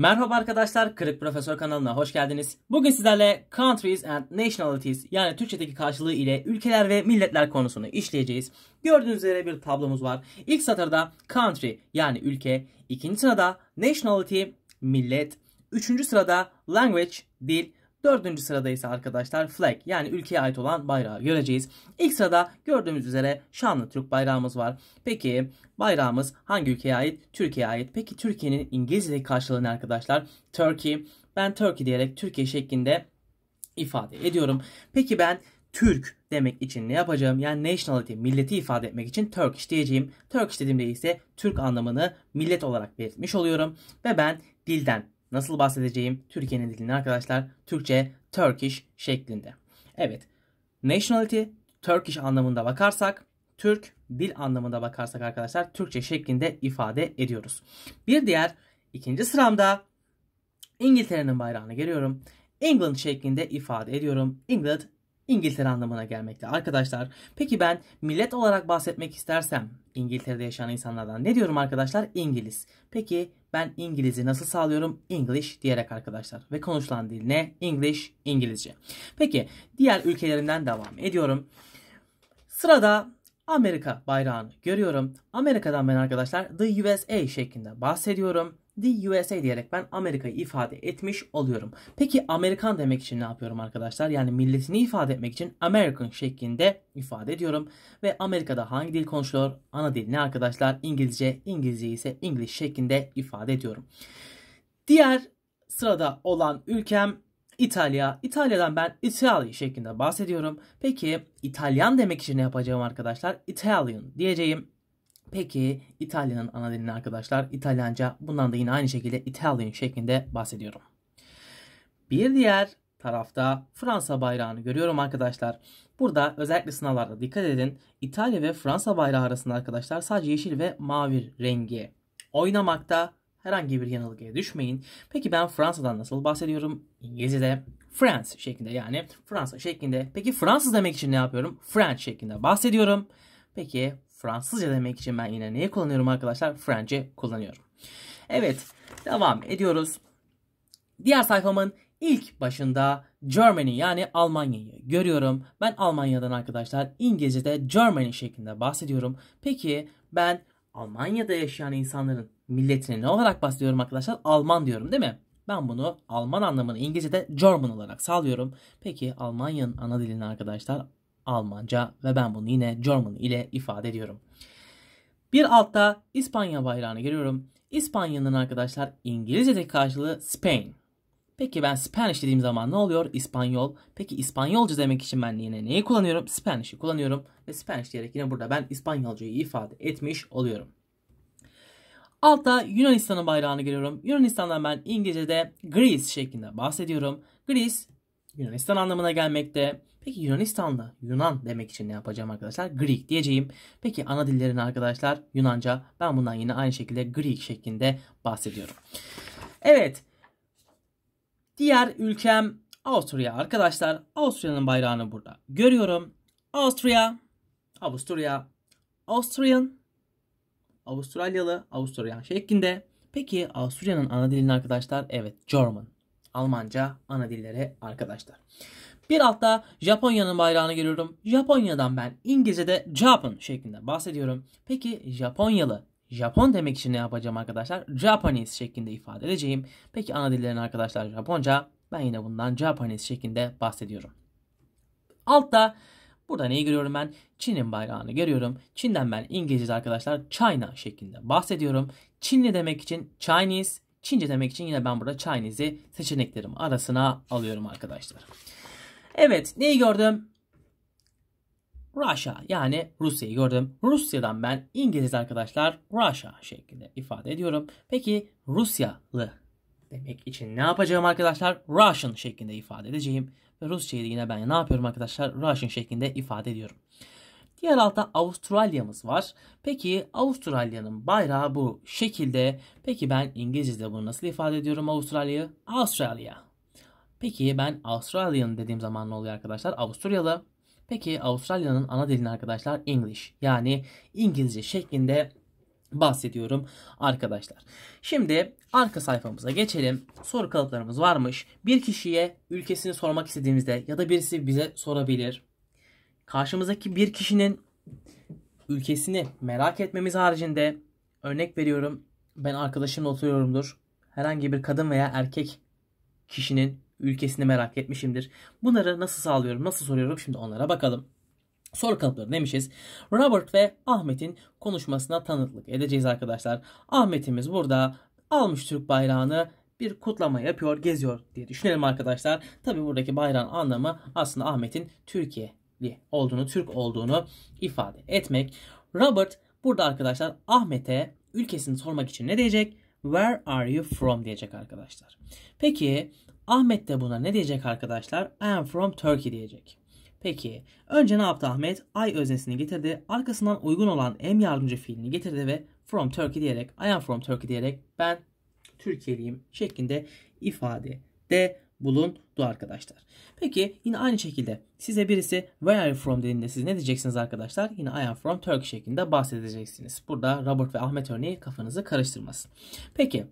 Merhaba arkadaşlar, Kırık Profesör kanalına hoş geldiniz. Bugün sizlerle Countries and Nationalities yani Türkçedeki karşılığı ile ülkeler ve milletler konusunu işleyeceğiz. Gördüğünüz üzere bir tablomuz var. İlk satırda country yani ülke, ikinci sırada nationality millet, üçüncü sırada language dil, Dördüncü sırada ise arkadaşlar flag yani ülkeye ait olan bayrağı göreceğiz. İlk sırada gördüğümüz üzere şanlı Türk bayrağımız var. Peki bayrağımız hangi ülkeye ait? Türkiye'ye ait. Peki Türkiye'nin İngilizce'deki karşılığı ne arkadaşlar? Turkey. Ben Turkey diyerek Türkiye şeklinde ifade ediyorum. Peki ben Türk demek için ne yapacağım? Yani nationality, milleti ifade etmek için Turkish diyeceğim. Turkish dediğimde ise Türk anlamını millet olarak belirtmiş oluyorum. Ve ben dilden nasıl bahsedeceğim Türkiye'nin dilini arkadaşlar. Türkçe Turkish şeklinde. Evet. Nationality Turkish anlamında bakarsak Türk dil anlamında bakarsak arkadaşlar Türkçe şeklinde ifade ediyoruz. Bir diğer ikinci sıramda İngiltere'nin bayrağını geliyorum. England şeklinde ifade ediyorum. England İngiltere anlamına gelmekte arkadaşlar. Peki ben millet olarak bahsetmek istersem İngiltere'de yaşayan insanlardan ne diyorum arkadaşlar? İngiliz. Peki ben İngiliz'i nasıl sağlıyorum? English diyerek arkadaşlar. Ve konuşulan dil ne? English, İngilizce. Peki diğer ülkelerinden devam ediyorum. Sırada Amerika bayrağını görüyorum. Amerika'dan ben arkadaşlar The USA şeklinde bahsediyorum the USA diyerek ben Amerika'yı ifade etmiş oluyorum. Peki Amerikan demek için ne yapıyorum arkadaşlar? Yani milletini ifade etmek için American şeklinde ifade ediyorum. Ve Amerika'da hangi dil konuşulur? Ana dil ne arkadaşlar? İngilizce, İngilizce ise İngiliz şeklinde ifade ediyorum. Diğer sırada olan ülkem İtalya. İtalya'dan ben Italy şeklinde bahsediyorum. Peki İtalyan demek için ne yapacağım arkadaşlar? Italian diyeceğim Peki İtalya'nın ana dilini arkadaşlar İtalyanca. Bundan da yine aynı şekilde Italian şeklinde bahsediyorum. Bir diğer tarafta Fransa bayrağını görüyorum arkadaşlar. Burada özellikle sınavlarda dikkat edin. İtalya ve Fransa bayrağı arasında arkadaşlar sadece yeşil ve mavi rengi oynamakta herhangi bir yanılgıya düşmeyin. Peki ben Fransa'dan nasıl bahsediyorum? İngilizce'de France şeklinde yani Fransa şeklinde. Peki Fransız demek için ne yapıyorum? French şeklinde bahsediyorum. Peki Fransızca demek için ben yine neyi kullanıyorum arkadaşlar? French'i kullanıyorum. Evet devam ediyoruz. Diğer sayfamın ilk başında Germany yani Almanya'yı görüyorum. Ben Almanya'dan arkadaşlar İngilizce'de Germany şeklinde bahsediyorum. Peki ben Almanya'da yaşayan insanların milletine ne olarak bahsediyorum arkadaşlar? Alman diyorum değil mi? Ben bunu Alman anlamını İngilizce'de German olarak sağlıyorum. Peki Almanya'nın ana dilini arkadaşlar Almanca ve ben bunu yine German ile ifade ediyorum. Bir altta İspanya bayrağını görüyorum. İspanya'nın arkadaşlar İngilizce'deki karşılığı Spain. Peki ben Spanish dediğim zaman ne oluyor? İspanyol. Peki İspanyolca demek için ben yine neyi kullanıyorum? Spanish'i kullanıyorum. Ve Spanish diyerek yine burada ben İspanyolcayı ifade etmiş oluyorum. Altta Yunanistan'ın bayrağını görüyorum. Yunanistan'dan ben İngilizce'de Greece şeklinde bahsediyorum. Greece Yunanistan anlamına gelmekte. Peki Yunanistan'da Yunan demek için ne yapacağım arkadaşlar? Greek diyeceğim. Peki ana dillerini arkadaşlar Yunanca. Ben bundan yine aynı şekilde Greek şeklinde bahsediyorum. Evet. Diğer ülkem Avusturya arkadaşlar. Avusturya'nın bayrağını burada görüyorum. Avusturya, Avusturya, Austrian, Avustralyalı, Avusturyan şeklinde. Peki Avusturya'nın ana dilini arkadaşlar? Evet German. Almanca ana dilleri arkadaşlar. Bir altta Japonya'nın bayrağını görüyorum. Japonya'dan ben İngilizce'de Japan şeklinde bahsediyorum. Peki Japonyalı Japon demek için ne yapacağım arkadaşlar? Japanese şeklinde ifade edeceğim. Peki ana dillerin arkadaşlar Japonca. Ben yine bundan Japanese şeklinde bahsediyorum. Altta burada neyi görüyorum ben? Çin'in bayrağını görüyorum. Çin'den ben İngilizce arkadaşlar China şeklinde bahsediyorum. Çinli demek için Chinese, Çince demek için yine ben burada Chinese'i seçeneklerim arasına alıyorum arkadaşlar. Evet neyi gördüm? Russia yani Rusya'yı gördüm. Rusya'dan ben İngiliz arkadaşlar Russia şeklinde ifade ediyorum. Peki Rusyalı demek için ne yapacağım arkadaşlar? Russian şeklinde ifade edeceğim. Ve Rusçayı yine ben ne yapıyorum arkadaşlar? Russian şeklinde ifade ediyorum. Diğer altta Avustralya'mız var. Peki Avustralya'nın bayrağı bu şekilde. Peki ben İngilizce'de bunu nasıl ifade ediyorum Avustralya'yı? Australia. Peki ben Avustralya'nın dediğim zaman ne oluyor arkadaşlar? Avusturyalı. Peki Avustralya'nın ana dilini arkadaşlar English yani İngilizce şeklinde bahsediyorum arkadaşlar. Şimdi arka sayfamıza geçelim. Soru kalıplarımız varmış. Bir kişiye ülkesini sormak istediğimizde ya da birisi bize sorabilir. Karşımızdaki bir kişinin ülkesini merak etmemiz haricinde örnek veriyorum ben arkadaşımla oturuyorumdur. Herhangi bir kadın veya erkek kişinin ülkesini merak etmişimdir. Bunları nasıl sağlıyorum, nasıl soruyorum şimdi onlara bakalım. Soru kalıpları demişiz. Robert ve Ahmet'in konuşmasına tanıklık edeceğiz arkadaşlar. Ahmet'imiz burada almış Türk bayrağını bir kutlama yapıyor, geziyor diye düşünelim arkadaşlar. Tabi buradaki bayrağın anlamı aslında Ahmet'in Türkiye'li olduğunu, Türk olduğunu ifade etmek. Robert burada arkadaşlar Ahmet'e ülkesini sormak için ne diyecek? Where are you from diyecek arkadaşlar. Peki Ahmet de buna ne diyecek arkadaşlar? I am from Turkey diyecek. Peki önce ne yaptı Ahmet? I öznesini getirdi. Arkasından uygun olan em yardımcı fiilini getirdi ve from Turkey diyerek I am from Turkey diyerek ben Türkiye'liyim şeklinde ifade de bulundu arkadaşlar. Peki yine aynı şekilde size birisi where are you from dediğinde siz ne diyeceksiniz arkadaşlar? Yine I am from Turkey şeklinde bahsedeceksiniz. Burada Robert ve Ahmet örneği kafanızı karıştırmasın. Peki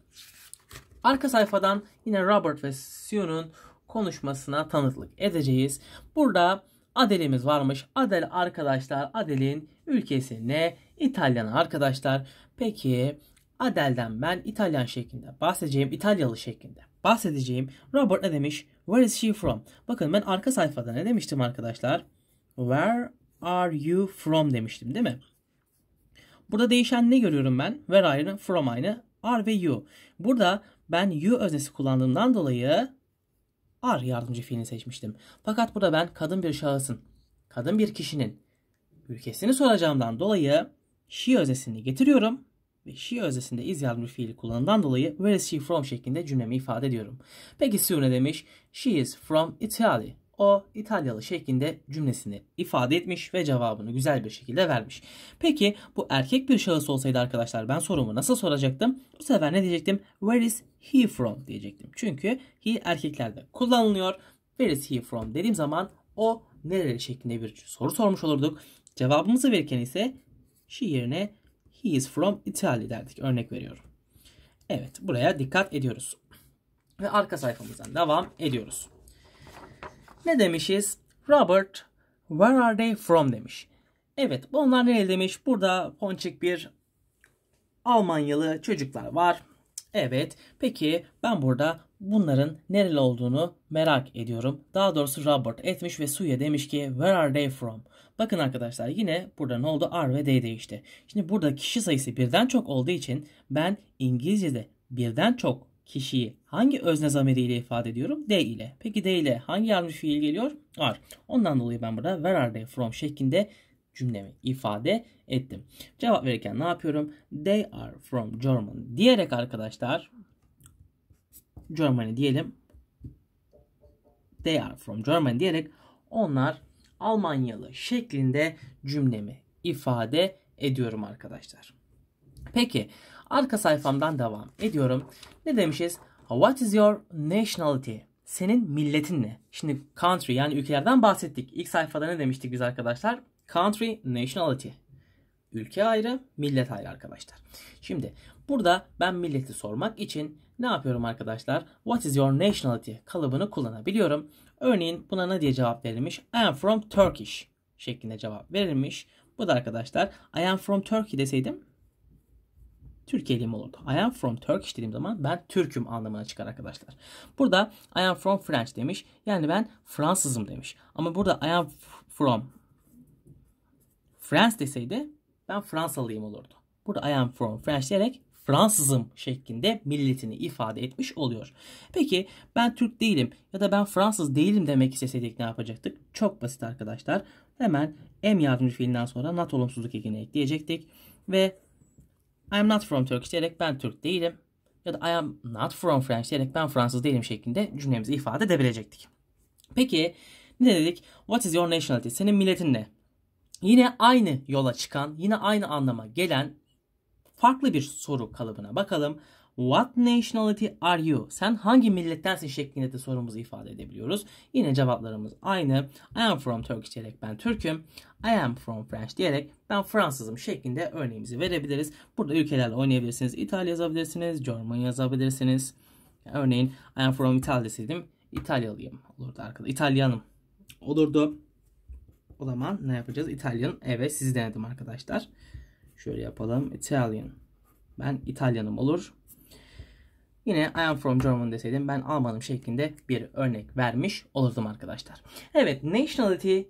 Arka sayfadan yine Robert ve Sue'nun konuşmasına tanıklık edeceğiz. Burada Adel'imiz varmış. Adel arkadaşlar Adel'in ülkesi ne? İtalyan arkadaşlar. Peki Adel'den ben İtalyan şeklinde bahsedeceğim. İtalyalı şeklinde bahsedeceğim. Robert ne demiş? Where is she from? Bakın ben arka sayfada ne demiştim arkadaşlar? Where are you from demiştim değil mi? Burada değişen ne görüyorum ben? Where aynı, from aynı are ve you. Burada ben you öznesi kullandığımdan dolayı are yardımcı fiilini seçmiştim. Fakat burada ben kadın bir şahısın, kadın bir kişinin ülkesini soracağımdan dolayı she öznesini getiriyorum ve she öznesinde iz yardımcı fiili kullanılan dolayı where is she from şeklinde cümlemi ifade ediyorum. Peki Sue ne demiş? She is from Italy o İtalyalı şeklinde cümlesini ifade etmiş ve cevabını güzel bir şekilde vermiş. Peki bu erkek bir şahıs olsaydı arkadaşlar ben sorumu nasıl soracaktım? Bu sefer ne diyecektim? Where is he from diyecektim. Çünkü he erkeklerde kullanılıyor. Where is he from dediğim zaman o nereli şeklinde bir soru sormuş olurduk. Cevabımızı verirken ise she yerine he is from Italy derdik. Örnek veriyorum. Evet buraya dikkat ediyoruz. Ve arka sayfamızdan devam ediyoruz. Ne demişiz? Robert, where are they from demiş. Evet, onlar nereli demiş. Burada ponçik bir Almanyalı çocuklar var. Evet, peki ben burada bunların nereli olduğunu merak ediyorum. Daha doğrusu Robert etmiş ve Suya demiş ki where are they from? Bakın arkadaşlar yine burada ne oldu? R ve D değişti. Şimdi burada kişi sayısı birden çok olduğu için ben İngilizce'de birden çok kişiyi hangi özne zamiriyle ifade ediyorum? D ile. Peki D ile hangi yardımcı fiil geliyor? Are. Ondan dolayı ben burada where are they from şeklinde cümlemi ifade ettim. Cevap verirken ne yapıyorum? They are from German diyerek arkadaşlar Germany diyelim. They are from German diyerek onlar Almanyalı şeklinde cümlemi ifade ediyorum arkadaşlar. Peki Arka sayfamdan devam ediyorum. Ne demişiz? What is your nationality? Senin milletin ne? Şimdi country yani ülkelerden bahsettik. İlk sayfada ne demiştik biz arkadaşlar? Country, nationality. Ülke ayrı, millet ayrı arkadaşlar. Şimdi burada ben milleti sormak için ne yapıyorum arkadaşlar? What is your nationality kalıbını kullanabiliyorum. Örneğin buna ne diye cevap verilmiş? I am from Turkish şeklinde cevap verilmiş. Bu da arkadaşlar I am from Turkey deseydim Türkiye diyeyim olurdu. I am from Turkish dediğim zaman ben Türk'üm anlamına çıkar arkadaşlar. Burada I am from French demiş. Yani ben Fransızım demiş. Ama burada I am from France deseydi ben Fransalıyım olurdu. Burada I am from French diyerek Fransızım şeklinde milletini ifade etmiş oluyor. Peki ben Türk değilim ya da ben Fransız değilim demek isteseydik ne yapacaktık? Çok basit arkadaşlar. Hemen M yardımcı fiilinden sonra nat olumsuzluk ekini ekleyecektik ve I'm not from Turkish diyerek ben Türk değilim ya da I am not from French diyerek ben Fransız değilim şeklinde cümlemizi ifade edebilecektik. Peki ne dedik? What is your nationality? Senin milletin ne? Yine aynı yola çıkan, yine aynı anlama gelen farklı bir soru kalıbına bakalım. What nationality are you? Sen hangi millettensin şeklinde de sorumuzu ifade edebiliyoruz. Yine cevaplarımız aynı. I am from Turkish diyerek ben Türk'üm. I am from French diyerek ben Fransızım şeklinde örneğimizi verebiliriz. Burada ülkelerle oynayabilirsiniz. İtalya yazabilirsiniz. German yazabilirsiniz. örneğin I am from Italy deseydim İtalyalıyım olurdu arkada. İtalyanım olurdu. O zaman ne yapacağız? İtalyan. Evet sizi denedim arkadaşlar. Şöyle yapalım. Italian. Ben İtalyanım olur. Yine I am from German deseydim ben Almanım şeklinde bir örnek vermiş olurdum arkadaşlar. Evet nationality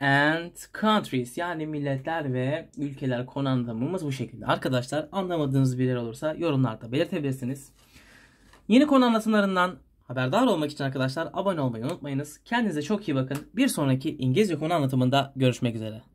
and countries yani milletler ve ülkeler konu anlamımız bu şekilde. Arkadaşlar anlamadığınız bir yer olursa yorumlarda belirtebilirsiniz. Yeni konu anlatımlarından haberdar olmak için arkadaşlar abone olmayı unutmayınız. Kendinize çok iyi bakın. Bir sonraki İngilizce konu anlatımında görüşmek üzere.